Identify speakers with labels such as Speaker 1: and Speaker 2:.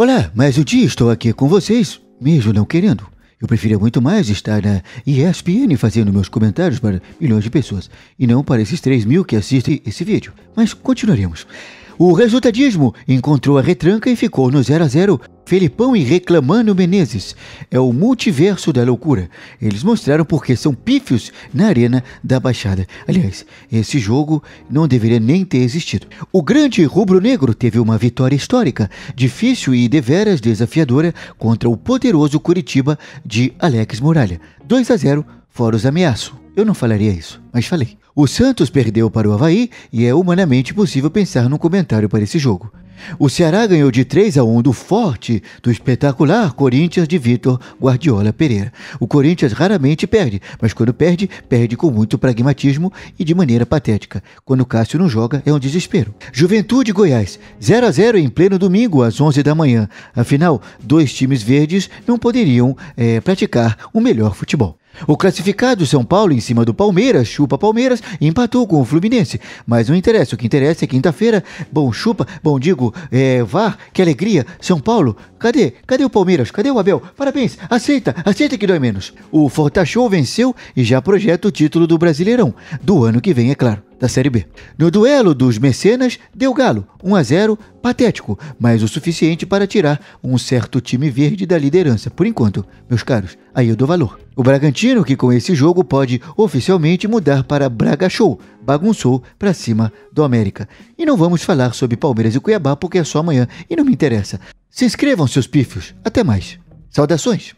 Speaker 1: Olá, mais um dia estou aqui com vocês, mesmo não querendo. Eu preferia muito mais estar na ESPN fazendo meus comentários para milhões de pessoas, e não para esses 3 mil que assistem esse vídeo. Mas continuaremos. O resultadismo encontrou a retranca e ficou no 0 a 0 Felipão e Reclamando Menezes. É o multiverso da loucura. Eles mostraram porque são pífios na Arena da Baixada. Aliás, esse jogo não deveria nem ter existido. O grande rubro-negro teve uma vitória histórica, difícil e deveras desafiadora contra o poderoso Curitiba de Alex Muralha. 2 a 0, fora os ameaços. Eu não falaria isso, mas falei. O Santos perdeu para o Havaí e é humanamente possível pensar num comentário para esse jogo. O Ceará ganhou de 3 a 1 do forte, do espetacular Corinthians de Vitor Guardiola Pereira. O Corinthians raramente perde, mas quando perde, perde com muito pragmatismo e de maneira patética. Quando Cássio não joga, é um desespero. Juventude Goiás, 0 a 0 em pleno domingo, às 11 da manhã. Afinal, dois times verdes não poderiam é, praticar o melhor futebol. O classificado São Paulo em cima do Palmeiras, chupa Palmeiras, empatou com o Fluminense. Mas não interessa, o que interessa é quinta-feira. Bom, chupa, bom, digo, é, VAR, que alegria, São Paulo, cadê? Cadê o Palmeiras? Cadê o Abel? Parabéns, aceita, aceita que dói menos. O Fortachou venceu e já projeta o título do Brasileirão, do ano que vem, é claro da Série B. No duelo dos mecenas, deu galo, 1 a 0, patético, mas o suficiente para tirar um certo time verde da liderança. Por enquanto, meus caros, aí eu dou valor. O Bragantino, que com esse jogo pode oficialmente mudar para Braga Show, bagunçou para cima do América. E não vamos falar sobre Palmeiras e Cuiabá porque é só amanhã e não me interessa. Se inscrevam, seus pífios. Até mais. Saudações!